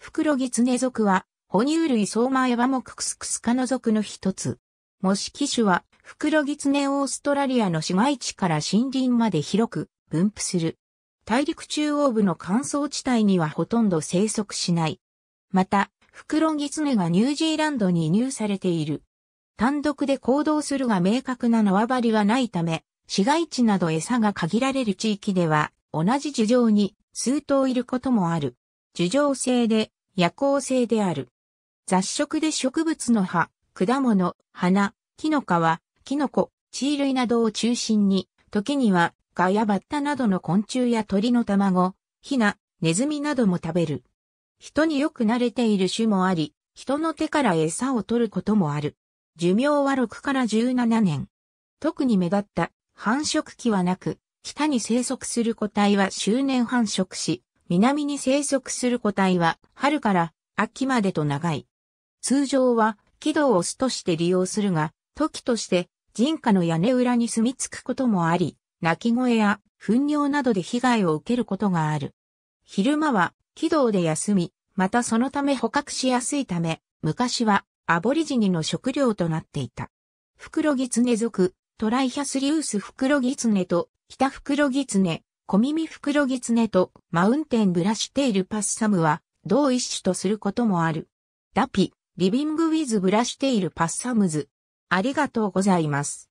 フクロギツネ属は、哺乳類相馬エバモククスクス科の属の一つ。模式種は、フクロギツネオーストラリアの市街地から森林まで広く分布する。大陸中央部の乾燥地帯にはほとんど生息しない。また、フクロギツネがニュージーランドに移入されている。単独で行動するが明確な縄張りはないため、市街地など餌が限られる地域では、同じ樹上に数頭いることもある。樹上性で夜行性である。雑食で植物の葉、果物、花、キノカは、キノコ、地衣類などを中心に、時にはガヤバッタなどの昆虫や鳥の卵、ヒナ、ネズミなども食べる。人によく慣れている種もあり、人の手から餌を取ることもある。寿命は6から17年。特に目立った繁殖期はなく、北に生息する個体は周年繁殖し、南に生息する個体は春から秋までと長い。通常は軌道を巣として利用するが、時として人家の屋根裏に住み着くこともあり、鳴き声や糞尿などで被害を受けることがある。昼間は軌道で休み、またそのため捕獲しやすいため、昔はアボリジニの食料となっていた。袋狐族、トライヒャスリウス袋狐と北袋狐、小耳袋狐とマウンテンブラシテールパッサムは同一種とすることもある。ダピ、リビングウィズブラシテールパッサムズ。ありがとうございます。